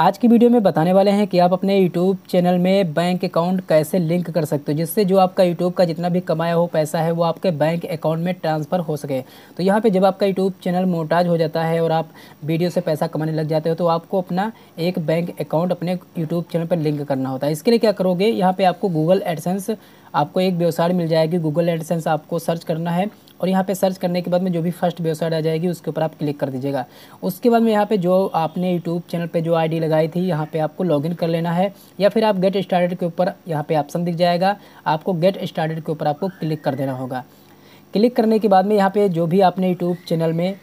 आज की वीडियो में बताने वाले हैं कि आप अपने यूट्यूब चैनल में बैंक अकाउंट कैसे लिंक कर सकते हो जिससे जो आपका यूट्यूब का जितना भी कमाया हो पैसा है वो आपके बैंक अकाउंट में ट्रांसफ़र हो सके तो यहाँ पे जब आपका यूट्यूब चैनल मोटाज हो जाता है और आप वीडियो से पैसा कमाने लग जाते हो तो आपको अपना एक बैंक अकाउंट अपने यूट्यूब चैनल पर लिंक करना होता है इसके लिए क्या करोगे यहाँ पर आपको गूगल एडसेंस आपको एक वेबसाइट मिल जाएगी गूगल एडसेंस आपको सर्च करना है और यहाँ पे सर्च करने के बाद में जो भी फर्स्ट वेबसाइट आ जाएगी उसके ऊपर आप क्लिक कर दीजिएगा उसके बाद में यहाँ पे जो आपने यूट्यूब चैनल पे जो आईडी लगाई थी यहाँ पे आपको लॉगिन कर लेना है या फिर आप गेट स्टार्टेड के ऊपर यहाँ पे ऑप्शन दिख जाएगा आपको गेट स्टार्टेड के ऊपर आपको क्लिक कर देना होगा क्लिक करने के बाद में यहाँ पर जो भी आपने यूट्यूब चैनल में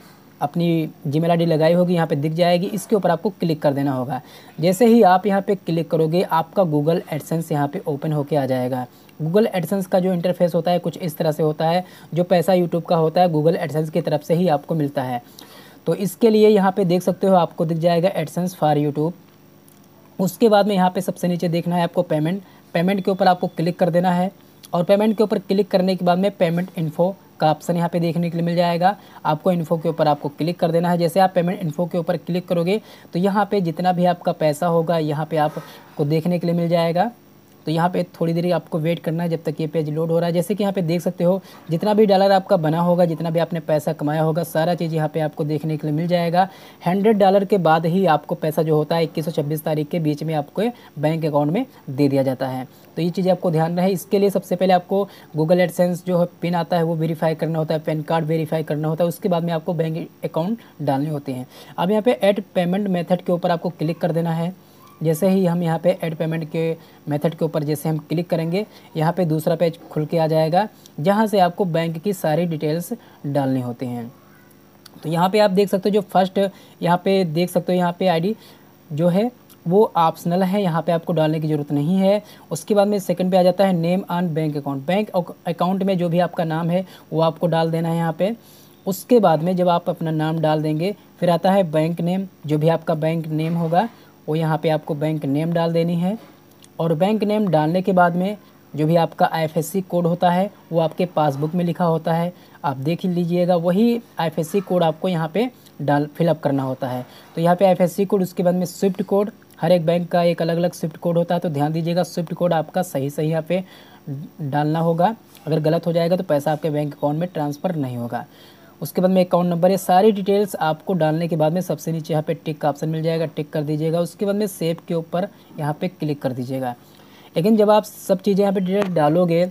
अपनी जीमेल मेल लगाई होगी यहाँ पे दिख जाएगी इसके ऊपर आपको क्लिक कर देना होगा जैसे ही आप यहाँ पे क्लिक करोगे आपका गूगल एडसेंस यहाँ पे ओपन होके आ जाएगा गूगल एडसेंस का जो इंटरफेस होता है कुछ इस तरह से होता है जो पैसा यूट्यूब का होता है गूगल एडसेंस की तरफ से ही आपको मिलता है तो इसके लिए यहाँ पर देख सकते हो आपको दिख जाएगा एडसेंस फॉर यूट्यूब उसके बाद में यहाँ पर सबसे नीचे देखना है आपको पेमेंट पेमेंट के ऊपर आपको क्लिक कर देना है और पेमेंट के ऊपर क्लिक करने के बाद में पेमेंट इन्फो का ऑप्शन यहाँ पे देखने के लिए मिल जाएगा आपको इन्फो के ऊपर आपको क्लिक कर देना है जैसे आप पेमेंट इन्फो के ऊपर क्लिक करोगे तो यहाँ पे जितना भी आपका पैसा होगा यहाँ पे आपको देखने के लिए मिल जाएगा तो यहाँ पे थोड़ी देर आपको वेट करना है जब तक ये पेज लोड हो रहा है जैसे कि यहाँ पे देख सकते हो जितना भी डॉलर आपका बना होगा जितना भी आपने पैसा कमाया होगा सारा चीज़ यहाँ पे आपको देखने के लिए मिल जाएगा हंड्रेड डॉलर के बाद ही आपको पैसा जो होता है इक्कीस तारीख के बीच में आपको बैंक अकाउंट में दे दिया जाता है तो ये चीज़ आपको ध्यान रहे इसके लिए सबसे पहले आपको गूगल एडसेंस जो है पिन आता है वो वेरीफाई करना होता है पैन कार्ड वेरीफाई करना होता है उसके बाद में आपको बैंक अकाउंट डालने होते हैं अब यहाँ पे एड पेमेंट मेथड के ऊपर आपको क्लिक कर देना है जैसे ही हम यहाँ पे ऐड पेमेंट के मेथड के ऊपर जैसे हम क्लिक करेंगे यहाँ पे दूसरा पेज खुल के आ जाएगा जहाँ से आपको बैंक की सारी डिटेल्स डालनी होती हैं तो यहाँ पे आप देख सकते हो जो फर्स्ट यहाँ पे देख सकते हो यहाँ पे आईडी जो है वो ऑप्शनल है यहाँ पे आपको डालने की ज़रूरत नहीं है उसके बाद में सेकंड पे आ जाता है name on bank account bank account में जो भी आपका नाम है वो आपको डाल देना है यहाँ पे उसके बाद में जब आप अपना नाम डाल देंगे फिर आता है बैंक नेम जो भी आपका बैंक नेम होगा वो यहाँ पे आपको बैंक नेम डाल देनी है और बैंक नेम डालने के बाद में जो भी आपका आईएफएससी कोड होता है वो आपके पासबुक में लिखा होता है आप देख लीजिएगा वही आईएफएससी कोड आपको यहाँ पे डाल फिलअप करना होता है तो यहाँ पे आईएफएससी कोड उसके बाद में स्विफ्ट कोड हर एक बैंक का एक अलग अलग स्विफ्ट कोड होता है तो ध्यान दीजिएगा स्विफ्ट कोड आपका सही सही यहाँ पे डालना होगा अगर गलत हो जाएगा तो पैसा आपके बैंक अकाउंट में ट्रांसफ़र नहीं होगा उसके बाद में अकाउंट नंबर है सारी डिटेल्स आपको डालने के बाद में सबसे नीचे यहाँ पे टिक का ऑप्शन मिल जाएगा टिक कर दीजिएगा उसके बाद में सेव के ऊपर यहाँ पे क्लिक कर दीजिएगा लेकिन जब आप सब चीज़ें यहाँ पे डिटेल डालोगे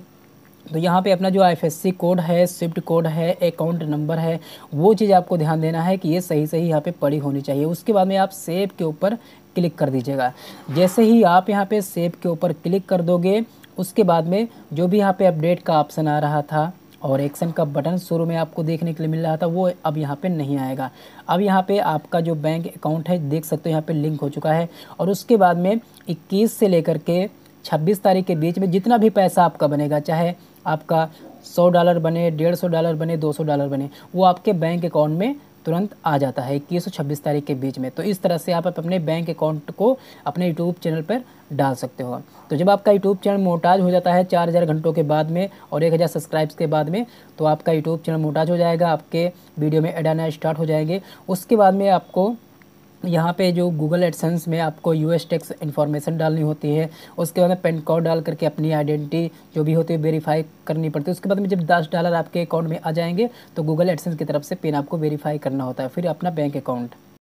तो यहाँ पे अपना जो सी कोड है स्विफ्ट कोड है अकाउंट नंबर है वो चीज़ आपको ध्यान देना है कि ये सही सही यहाँ पे पड़ी होनी चाहिए उसके बाद में आप सेव के ऊपर क्लिक कर दीजिएगा जैसे ही आप यहाँ पे सेव के ऊपर क्लिक कर दोगे उसके बाद में जो भी यहाँ पे अपडेट का ऑप्शन आ रहा था और एक्शन का बटन शुरू में आपको देखने के लिए मिल रहा था वो अब यहाँ पे नहीं आएगा अब यहाँ पे आपका जो बैंक अकाउंट है देख सकते हो यहाँ पे लिंक हो चुका है और उसके बाद में इक्कीस से लेकर के छब्बीस तारीख के बीच में जितना भी पैसा आपका बनेगा चाहे आपका सौ डॉलर बने डेढ़ सौ डॉलर बने दो सौ डॉलर बने वो आपके बैंक अकाउंट में तुरंत आ जाता है इक्कीस सौ छब्बीस तारीख के बीच में तो इस तरह से आप अपने बैंक अकाउंट को अपने यूट्यूब चैनल पर डाल सकते हो तो जब आपका यूट्यूब चैनल मोटाज हो जाता है चार हज़ार घंटों के बाद में और एक हज़ार सब्सक्राइब्स के बाद में तो आपका यूट्यूब चैनल मोटाज हो जाएगा आपके वीडियो में एड आना स्टार्ट हो जाएंगे उसके बाद में आपको यहाँ पे जो गूगल एडसेंस में आपको यू एस टैक्स इन्फॉर्मेशन डालनी होती है उसके बाद में पेन कोड डाल करके अपनी आइडेंटिटी जो भी होती है वेरीफाई करनी पड़ती है उसके बाद में जब दस डॉलर आपके अकाउंट में आ जाएंगे तो गूगल एडसेंस की तरफ से पिन आपको वेरीफाई करना होता है फिर अपना बैंक अकाउंट